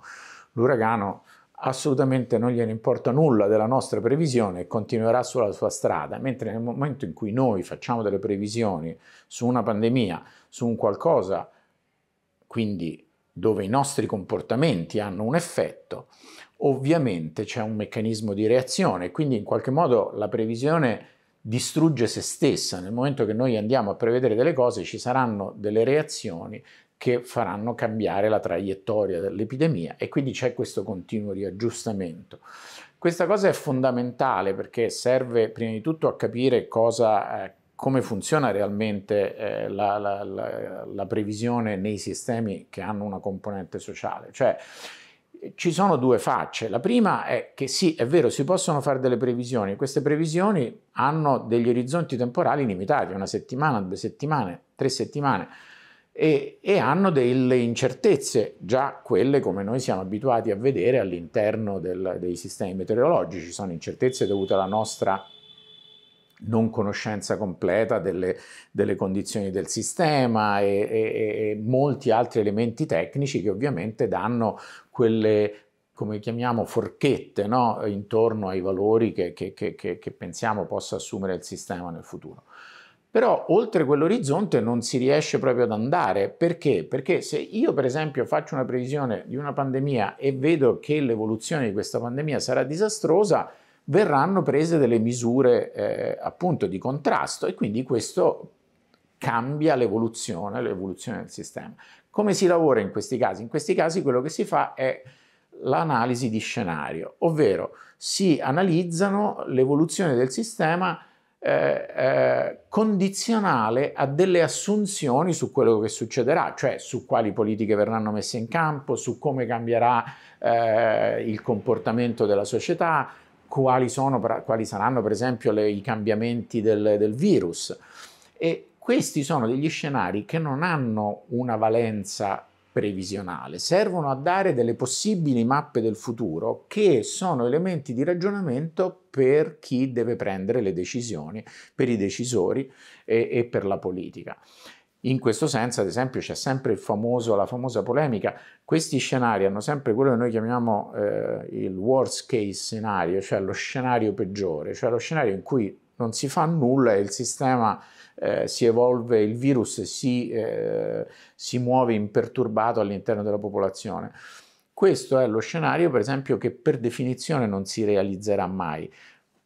l'uragano assolutamente non gliene importa nulla della nostra previsione e continuerà sulla sua strada, mentre nel momento in cui noi facciamo delle previsioni su una pandemia, su un qualcosa, quindi dove i nostri comportamenti hanno un effetto, ovviamente c'è un meccanismo di reazione, quindi in qualche modo la previsione distrugge se stessa. Nel momento che noi andiamo a prevedere delle cose ci saranno delle reazioni che faranno cambiare la traiettoria dell'epidemia e quindi c'è questo continuo riaggiustamento. Questa cosa è fondamentale perché serve prima di tutto a capire cosa, eh, come funziona realmente eh, la, la, la, la previsione nei sistemi che hanno una componente sociale. Cioè, ci sono due facce. La prima è che sì, è vero, si possono fare delle previsioni, queste previsioni hanno degli orizzonti temporali limitati, una settimana, due settimane, tre settimane, e, e hanno delle incertezze, già quelle come noi siamo abituati a vedere all'interno del, dei sistemi meteorologici, sono incertezze dovute alla nostra non conoscenza completa delle, delle condizioni del sistema e, e, e molti altri elementi tecnici che ovviamente danno quelle come chiamiamo forchette no? intorno ai valori che, che, che, che, pensiamo possa assumere il sistema nel futuro. Però oltre quell'orizzonte non si riesce proprio ad andare. Perché? Perché se io per esempio faccio una previsione di una pandemia e vedo che l'evoluzione di questa pandemia sarà disastrosa, verranno prese delle misure eh, appunto di contrasto e quindi questo cambia l'evoluzione, l'evoluzione del sistema. Come si lavora in questi casi? In questi casi quello che si fa è l'analisi di scenario, ovvero si analizzano l'evoluzione del sistema eh, eh, condizionale a delle assunzioni su quello che succederà, cioè su quali politiche verranno messe in campo, su come cambierà eh, il comportamento della società, quali, sono, quali saranno per esempio le, i cambiamenti del, del virus. E questi sono degli scenari che non hanno una valenza previsionale, servono a dare delle possibili mappe del futuro che sono elementi di ragionamento per chi deve prendere le decisioni, per i decisori e, e per la politica. In questo senso, ad esempio, c'è sempre famoso, la famosa polemica, questi scenari hanno sempre quello che noi chiamiamo eh, il worst case scenario, cioè lo scenario peggiore, cioè lo scenario in cui non si fa nulla e il sistema eh, si evolve, il virus si, eh, si muove imperturbato all'interno della popolazione. Questo è lo scenario, per esempio, che per definizione non si realizzerà mai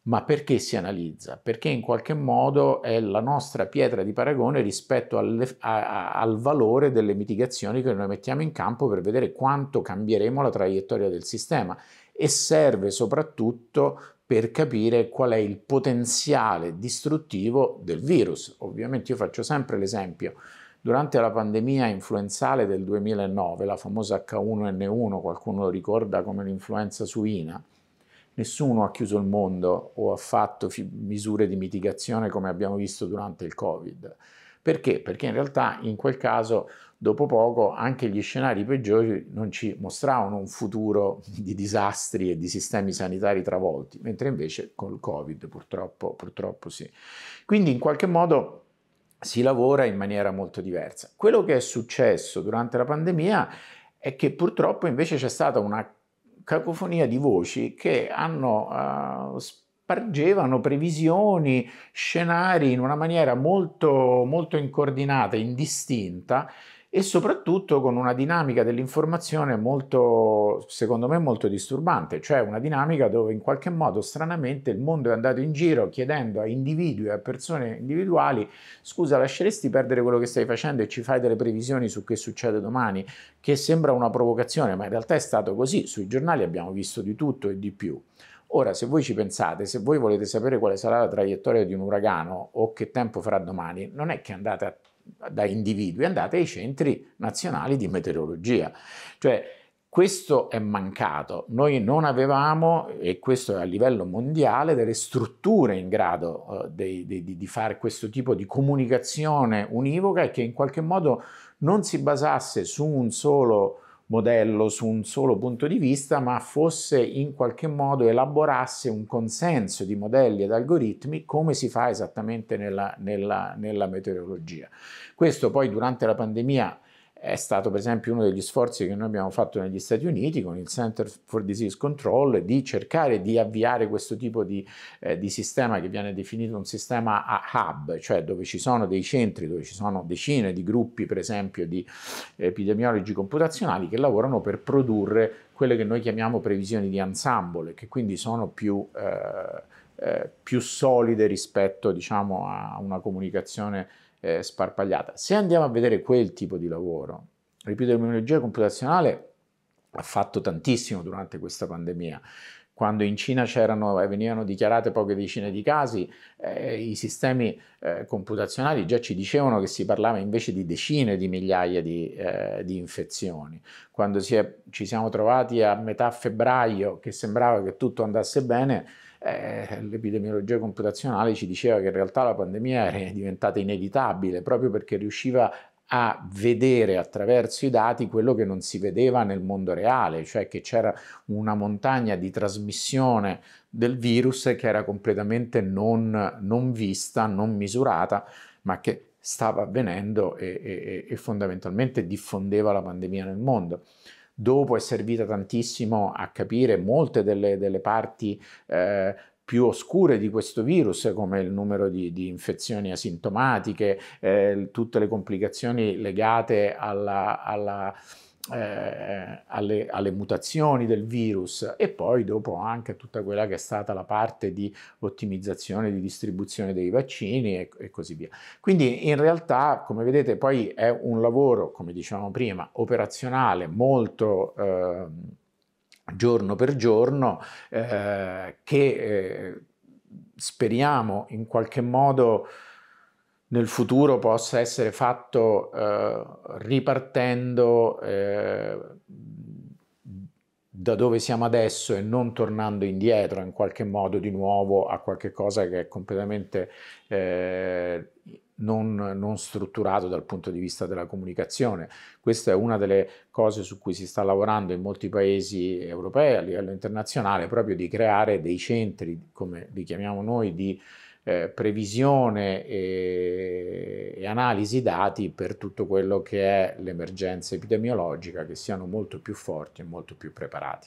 ma perché si analizza? Perché in qualche modo è la nostra pietra di paragone rispetto alle, a, a, al valore delle mitigazioni che noi mettiamo in campo per vedere quanto cambieremo la traiettoria del sistema e serve soprattutto per capire qual è il potenziale distruttivo del virus. Ovviamente io faccio sempre l'esempio. Durante la pandemia influenzale del 2009, la famosa H1N1, qualcuno lo ricorda come l'influenza suina, nessuno ha chiuso il mondo o ha fatto misure di mitigazione come abbiamo visto durante il Covid. Perché? Perché in realtà in quel caso dopo poco anche gli scenari peggiori non ci mostravano un futuro di disastri e di sistemi sanitari travolti, mentre invece col Covid purtroppo, purtroppo sì. Quindi in qualche modo si lavora in maniera molto diversa. Quello che è successo durante la pandemia è che purtroppo invece c'è stata una cacofonia di voci che hanno uh, spargevano previsioni, scenari in una maniera molto, molto incoordinata, indistinta e soprattutto con una dinamica dell'informazione molto, secondo me, molto disturbante, cioè una dinamica dove in qualche modo, stranamente, il mondo è andato in giro chiedendo a individui, a persone individuali, scusa, lasceresti perdere quello che stai facendo e ci fai delle previsioni su che succede domani, che sembra una provocazione, ma in realtà è stato così, sui giornali abbiamo visto di tutto e di più. Ora, se voi ci pensate, se voi volete sapere quale sarà la traiettoria di un uragano o che tempo farà domani, non è che andate a da individui, andate ai centri nazionali di meteorologia. Cioè, questo è mancato, noi non avevamo, e questo a livello mondiale, delle strutture in grado eh, di, di, di fare questo tipo di comunicazione univoca e che in qualche modo non si basasse su un solo modello su un solo punto di vista, ma fosse in qualche modo elaborasse un consenso di modelli ed algoritmi come si fa esattamente nella, nella, nella meteorologia. Questo poi durante la pandemia è stato per esempio uno degli sforzi che noi abbiamo fatto negli Stati Uniti con il Center for Disease Control di cercare di avviare questo tipo di, eh, di sistema che viene definito un sistema a hub, cioè dove ci sono dei centri, dove ci sono decine di gruppi per esempio di epidemiologi computazionali che lavorano per produrre quelle che noi chiamiamo previsioni di ensemble, che quindi sono più... Eh, eh, più solide rispetto diciamo, a una comunicazione eh, sparpagliata. Se andiamo a vedere quel tipo di lavoro, ripeto, l'immunologia computazionale ha fatto tantissimo durante questa pandemia. Quando in Cina c'erano e eh, venivano dichiarate poche decine di casi, eh, i sistemi eh, computazionali già ci dicevano che si parlava invece di decine di migliaia di, eh, di infezioni. Quando si è, ci siamo trovati a metà febbraio, che sembrava che tutto andasse bene, eh, l'epidemiologia computazionale ci diceva che in realtà la pandemia era diventata inevitabile proprio perché riusciva a vedere attraverso i dati quello che non si vedeva nel mondo reale, cioè che c'era una montagna di trasmissione del virus che era completamente non, non vista, non misurata, ma che stava avvenendo e, e, e fondamentalmente diffondeva la pandemia nel mondo dopo è servita tantissimo a capire molte delle, delle parti eh, più oscure di questo virus, come il numero di, di infezioni asintomatiche, eh, tutte le complicazioni legate alla, alla eh, alle, alle, mutazioni del virus e poi dopo anche tutta quella che è stata la parte di ottimizzazione di distribuzione dei vaccini e, e, così via. Quindi in realtà, come vedete, poi è un lavoro, come dicevamo prima, operazionale molto... Eh, giorno per giorno eh, che eh, speriamo in qualche modo nel futuro possa essere fatto eh, ripartendo eh, da dove siamo adesso e non tornando indietro in qualche modo di nuovo a qualche cosa che è completamente eh, non, non, strutturato dal punto di vista della comunicazione. Questa è una delle cose su cui si sta lavorando in molti paesi europei a livello internazionale, proprio di creare dei centri, come li chiamiamo noi, di eh, previsione e, e, analisi dati per tutto quello che è l'emergenza epidemiologica, che siano molto più forti e molto più preparati.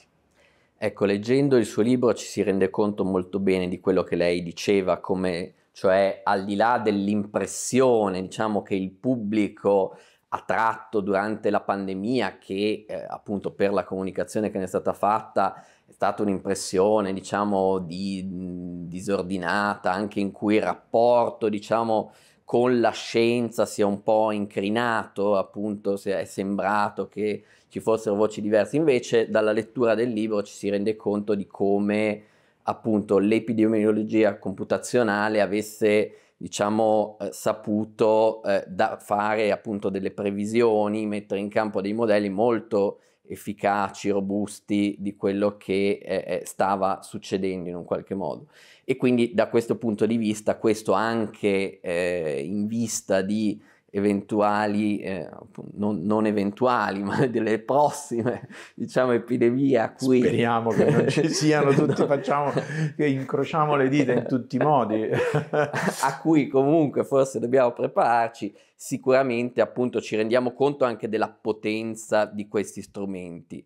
Ecco, leggendo il suo libro ci si rende conto molto bene di quello che lei diceva, come, cioè al di là dell'impressione diciamo, che il pubblico ha tratto durante la pandemia, che eh, appunto per la comunicazione che ne è stata fatta è stata un'impressione, diciamo, di, mh, disordinata, anche in cui il rapporto, diciamo, con la scienza si è un po' incrinato, appunto, se è sembrato che ci fossero voci diverse. Invece, dalla lettura del libro ci si rende conto di come appunto l'epidemiologia computazionale avesse diciamo eh, saputo eh, fare appunto delle previsioni, mettere in campo dei modelli molto efficaci, robusti di quello che eh, eh, stava succedendo in un qualche modo. E quindi da questo punto di vista, questo anche eh, in vista di eventuali, eh, non, non, eventuali, ma delle prossime diciamo, epidemie a cui... Speriamo che non ci siano tutti, facciamo, che incrociamo le dita in tutti i modi. a cui comunque forse dobbiamo prepararci, sicuramente appunto ci rendiamo conto anche della potenza di questi strumenti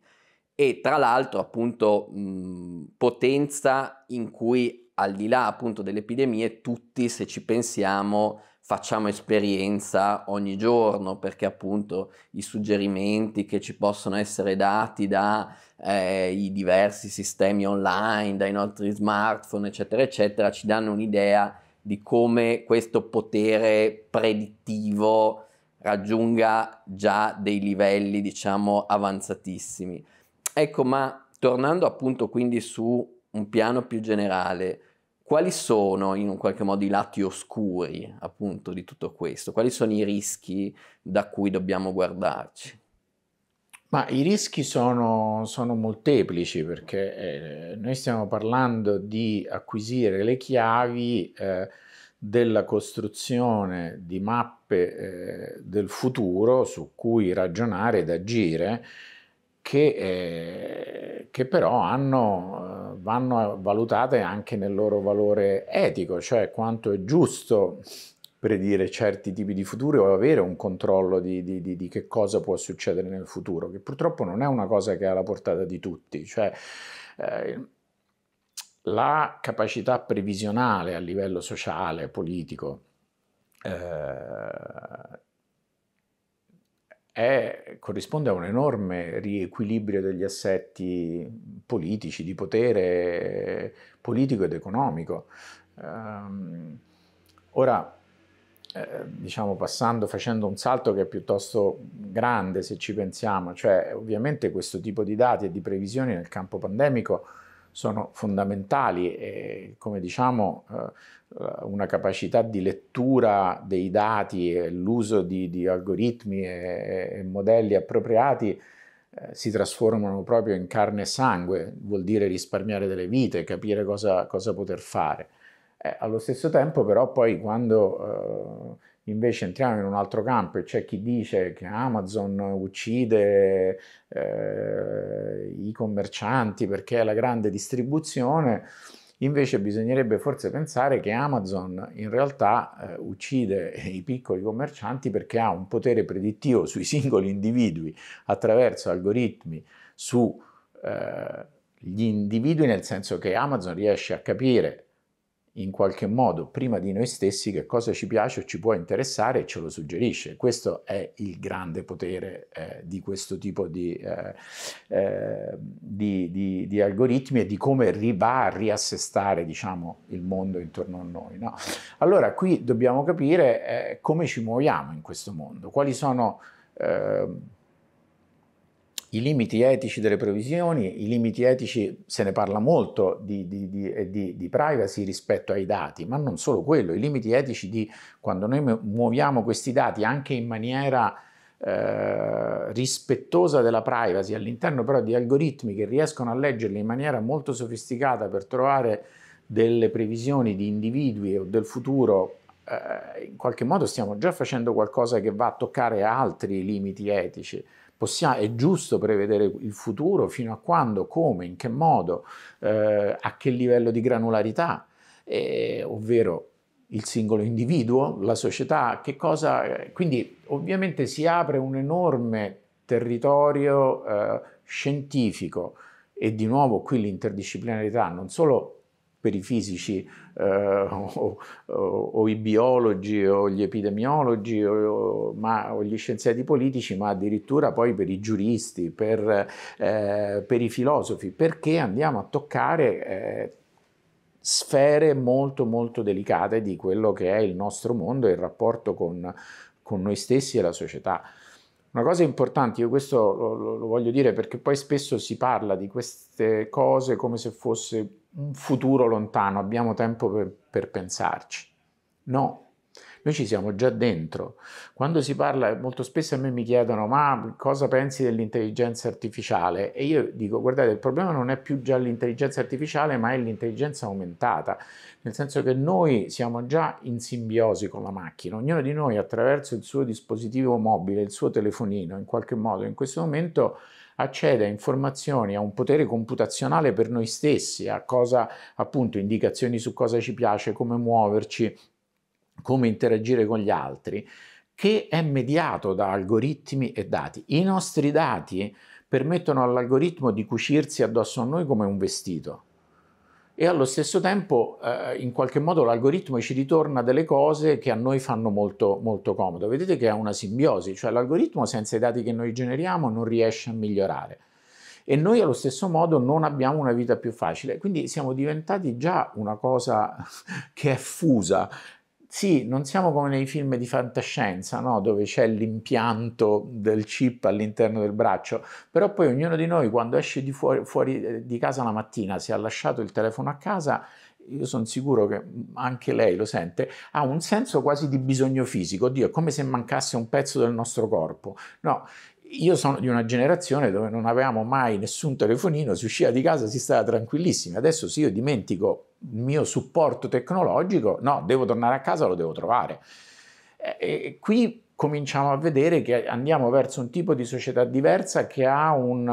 e tra l'altro appunto mh, potenza in cui al di là appunto delle epidemie tutti se ci pensiamo facciamo esperienza ogni giorno perché appunto i suggerimenti che ci possono essere dati dai eh, diversi sistemi online, dai nostri smartphone, eccetera, eccetera, ci danno un'idea di come questo potere predittivo raggiunga già dei livelli, diciamo, avanzatissimi. Ecco, ma tornando appunto quindi su un piano più generale, quali sono in un qualche modo i lati oscuri appunto di tutto questo? Quali sono i rischi da cui dobbiamo guardarci? Ma i rischi sono, sono molteplici perché eh, noi stiamo parlando di acquisire le chiavi eh, della costruzione di mappe eh, del futuro su cui ragionare ed agire che, eh, che però hanno vanno valutate anche nel loro valore etico, cioè quanto è giusto predire certi tipi di futuro o avere un controllo di, di, di, di, che cosa può succedere nel futuro, che purtroppo non è una cosa che è alla portata di tutti. Cioè, eh, la capacità previsionale a livello sociale, politico, eh, è, corrisponde a un enorme riequilibrio degli assetti politici, di potere politico ed economico. Um, ora, eh, diciamo passando, facendo un salto che è piuttosto grande se ci pensiamo, cioè ovviamente questo tipo di dati e di previsioni nel campo pandemico sono fondamentali e come diciamo eh, una capacità di lettura dei dati e l'uso di, di, algoritmi e, e modelli appropriati eh, si trasformano proprio in carne e sangue, vuol dire risparmiare delle vite, capire cosa, cosa poter fare. Eh, allo stesso tempo però poi quando eh, invece entriamo in un altro campo e c'è chi dice che Amazon uccide eh, i commercianti perché è la grande distribuzione, invece bisognerebbe forse pensare che Amazon in realtà eh, uccide i piccoli commercianti perché ha un potere predittivo sui singoli individui attraverso algoritmi su... Eh, gli individui nel senso che Amazon riesce a capire in qualche modo prima di noi stessi che cosa ci piace o ci può interessare e ce lo suggerisce. Questo è il grande potere eh, di questo tipo di, eh, eh, di, di, di, algoritmi e di come ri, va a riassestare diciamo, il mondo intorno a noi. No? Allora qui dobbiamo capire eh, come ci muoviamo in questo mondo, quali sono eh, i limiti etici delle previsioni, i limiti etici, se ne parla molto di, di, eh, di, di, privacy rispetto ai dati, ma non solo quello, i limiti etici di quando noi muoviamo questi dati anche in maniera eh, rispettosa della privacy, all'interno però di algoritmi che riescono a leggerli in maniera molto sofisticata per trovare delle previsioni di individui o del futuro eh, in qualche modo stiamo già facendo qualcosa che va a toccare altri limiti etici. Possiamo, è giusto prevedere il futuro fino a quando, come, in che modo, eh, a che livello di granularità, eh, ovvero il singolo individuo, la società, che cosa... Eh, quindi ovviamente si apre un enorme territorio eh, scientifico e di nuovo qui l'interdisciplinarità non solo per i fisici eh, o, o, i biologi o gli epidemiologi o, ma, o, gli scienziati politici, ma addirittura poi per i giuristi, per, eh, per i filosofi, perché andiamo a toccare eh, sfere molto molto delicate di quello che è il nostro mondo e il rapporto con, con noi stessi e la società. Una cosa importante, io questo lo, lo, voglio dire perché poi spesso si parla di queste cose come se fosse un futuro lontano, abbiamo tempo per, per pensarci. No, noi ci siamo già dentro. Quando si parla, molto spesso a me mi chiedono ma cosa pensi dell'intelligenza artificiale? E io dico guardate, il problema non è più già l'intelligenza artificiale, ma è l'intelligenza aumentata, nel senso che noi siamo già in simbiosi con la macchina, ognuno di noi attraverso il suo dispositivo mobile, il suo telefonino, in qualche modo in questo momento accede a informazioni, a un potere computazionale per noi stessi, a cosa appunto indicazioni su cosa ci piace, come muoverci, come interagire con gli altri, che è mediato da algoritmi e dati. I nostri dati permettono all'algoritmo di cucirsi addosso a noi come un vestito e allo stesso tempo eh, in qualche modo l'algoritmo ci ritorna delle cose che a noi fanno molto, molto comodo. Vedete che è una simbiosi, cioè l'algoritmo senza i dati che noi generiamo non riesce a migliorare e noi allo stesso modo non abbiamo una vita più facile, quindi siamo diventati già una cosa che è fusa sì, non siamo come nei film di fantascienza, no? dove c'è l'impianto del chip all'interno del braccio, però poi ognuno di noi quando esce di fuori, fuori eh, di casa la mattina, si è lasciato il telefono a casa, io sono sicuro che mm, anche lei lo sente, ha un senso quasi di bisogno fisico, oddio, è come se mancasse un pezzo del nostro corpo. No, io sono di una generazione dove non avevamo mai nessun telefonino, si usciva di casa, si stava tranquillissimi. Adesso se io dimentico il mio supporto tecnologico, no, devo tornare a casa, lo devo trovare. E qui cominciamo a vedere che andiamo verso un tipo di società diversa che ha, un,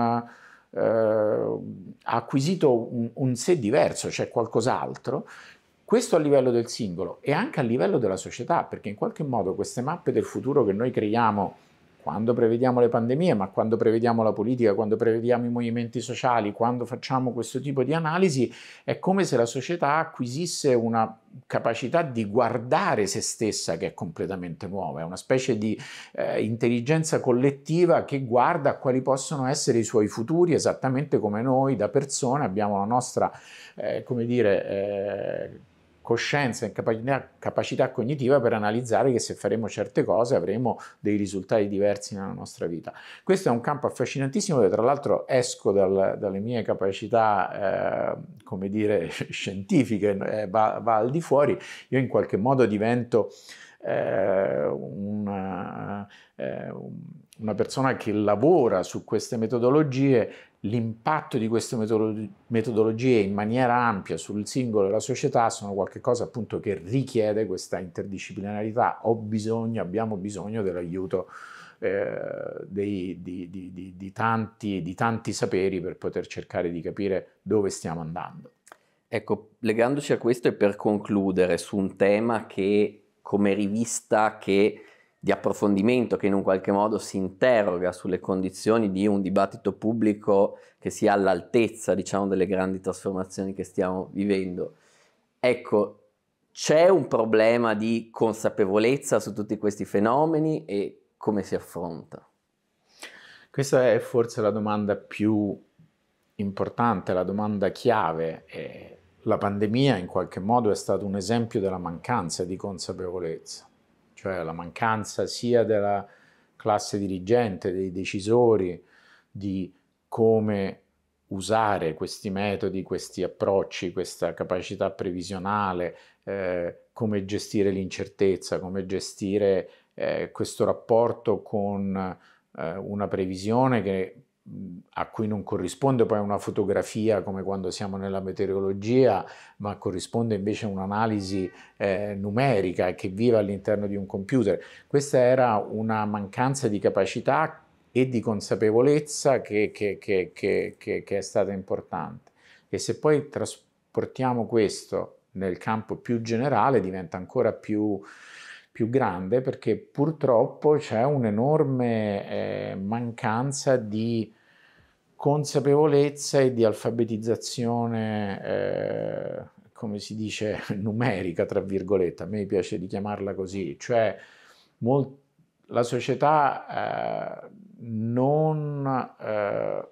eh, ha acquisito un, un sé diverso, cioè qualcos'altro, questo a livello del singolo e anche a livello della società, perché in qualche modo queste mappe del futuro che noi creiamo quando prevediamo le pandemie, ma quando prevediamo la politica, quando prevediamo i movimenti sociali, quando facciamo questo tipo di analisi, è come se la società acquisisse una capacità di guardare se stessa che è completamente nuova, è una specie di eh, intelligenza collettiva che guarda quali possono essere i suoi futuri, esattamente come noi da persone abbiamo la nostra, eh, come dire, eh, coscienza e capacità, capacità, cognitiva per analizzare che se faremo certe cose avremo dei risultati diversi nella nostra vita. Questo è un campo affascinantissimo che tra l'altro esco dal, dalle mie capacità, eh, come dire, scientifiche, eh, va, va, al di fuori, io in qualche modo divento eh, una, eh, una persona che lavora su queste metodologie l'impatto di queste metodologie in maniera ampia sul singolo e la società sono qualcosa appunto che richiede questa interdisciplinarità. Ho Bisogno, abbiamo bisogno dell'aiuto eh, dei, di, di, di, tanti, di tanti saperi per poter cercare di capire dove stiamo andando. Ecco, legandoci a questo e per concludere su un tema che come rivista che di approfondimento che in un qualche modo si interroga sulle condizioni di un dibattito pubblico che sia all'altezza, diciamo, delle grandi trasformazioni che stiamo vivendo. Ecco, c'è un problema di consapevolezza su tutti questi fenomeni e come si affronta? Questa è forse la domanda più importante, la domanda chiave. La pandemia in qualche modo è stato un esempio della mancanza di consapevolezza cioè la mancanza sia della classe dirigente, dei decisori, di come usare questi metodi, questi approcci, questa capacità previsionale, eh, come gestire l'incertezza, come gestire eh, questo rapporto con eh, una previsione che a cui non corrisponde poi una fotografia come quando siamo nella meteorologia, ma corrisponde invece un'analisi eh, numerica che vive all'interno di un computer. Questa era una mancanza di capacità e di consapevolezza che, che, che, che è stata importante. E se poi trasportiamo questo nel campo più generale diventa ancora più più grande perché purtroppo c'è un'enorme eh, mancanza di consapevolezza e di alfabetizzazione, eh, come si dice, numerica, tra virgolette, a me piace di chiamarla così, cioè molt- la società eh, non eh,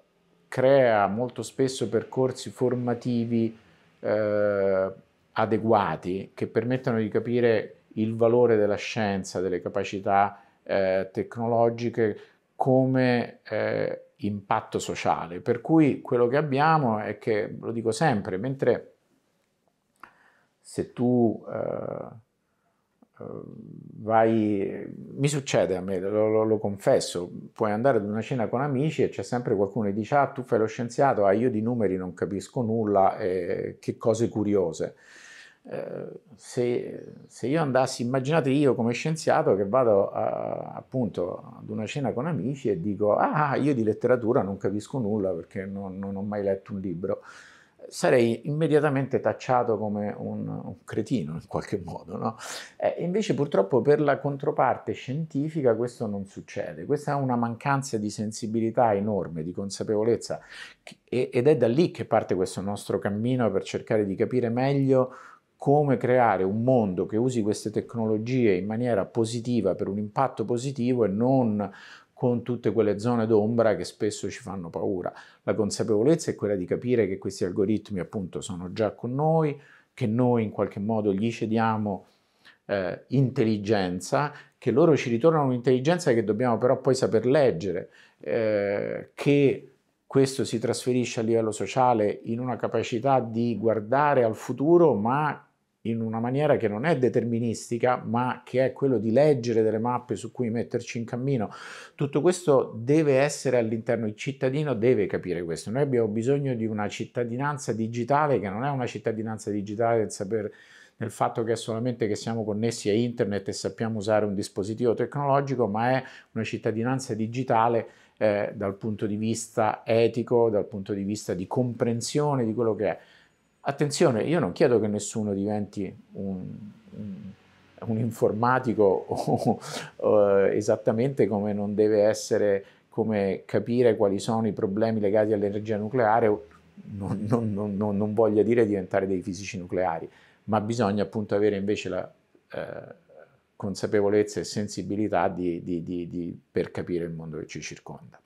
crea molto spesso percorsi formativi eh, adeguati che permettano di capire il valore della scienza, delle capacità eh, tecnologiche come eh, impatto sociale. Per cui quello che abbiamo è che, lo dico sempre, mentre se tu eh, eh, vai, mi succede a me, lo, lo, lo, confesso, puoi andare ad una cena con amici e c'è sempre qualcuno che dice ah tu fai lo scienziato, ah io di numeri non capisco nulla, eh, che cose curiose se, se, io andassi, immaginate io come scienziato che vado a, appunto ad una cena con amici e dico ah io di letteratura non capisco nulla perché non, non ho mai letto un libro, sarei immediatamente tacciato come un, un cretino in qualche modo. No? Eh, invece purtroppo per la controparte scientifica questo non succede, questa è una mancanza di sensibilità enorme, di consapevolezza ed è da lì che parte questo nostro cammino per cercare di capire meglio come creare un mondo che usi queste tecnologie in maniera positiva, per un impatto positivo e non con tutte quelle zone d'ombra che spesso ci fanno paura. La consapevolezza è quella di capire che questi algoritmi appunto sono già con noi, che noi in qualche modo gli cediamo eh, intelligenza, che loro ci ritornano un'intelligenza che dobbiamo però poi saper leggere, eh, che questo si trasferisce a livello sociale in una capacità di guardare al futuro ma in una maniera che non è deterministica, ma che è quello di leggere delle mappe su cui metterci in cammino. Tutto questo deve essere all'interno, il cittadino deve capire questo. Noi abbiamo bisogno di una cittadinanza digitale che non è una cittadinanza digitale del saper nel fatto che è solamente che siamo connessi a internet e sappiamo usare un dispositivo tecnologico, ma è una cittadinanza digitale eh, dal punto di vista etico, dal punto di vista di comprensione di quello che è attenzione, io non chiedo che nessuno diventi un, un, un informatico o, o, eh, esattamente come non deve essere, come capire quali sono i problemi legati all'energia nucleare non, non, non, non, voglia dire diventare dei fisici nucleari, ma bisogna appunto avere invece la eh, consapevolezza e sensibilità di, di, di, per capire il mondo che ci circonda.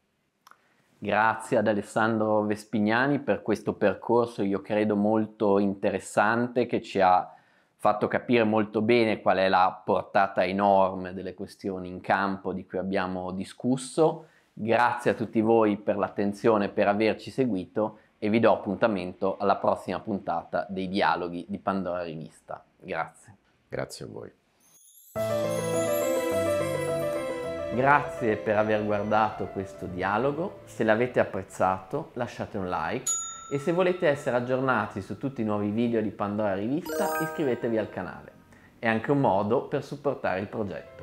Grazie ad Alessandro Vespignani per questo percorso, io credo molto interessante, che ci ha fatto capire molto bene qual è la portata enorme delle questioni in campo di cui abbiamo discusso. Grazie a tutti voi per l'attenzione, per averci seguito e vi do appuntamento alla prossima puntata dei dialoghi di Pandora Rivista. Grazie. Grazie a voi. Grazie per aver guardato questo dialogo, se l'avete apprezzato lasciate un like e se volete essere aggiornati su tutti i nuovi video di Pandora Rivista iscrivetevi al canale. È anche un modo per supportare il progetto.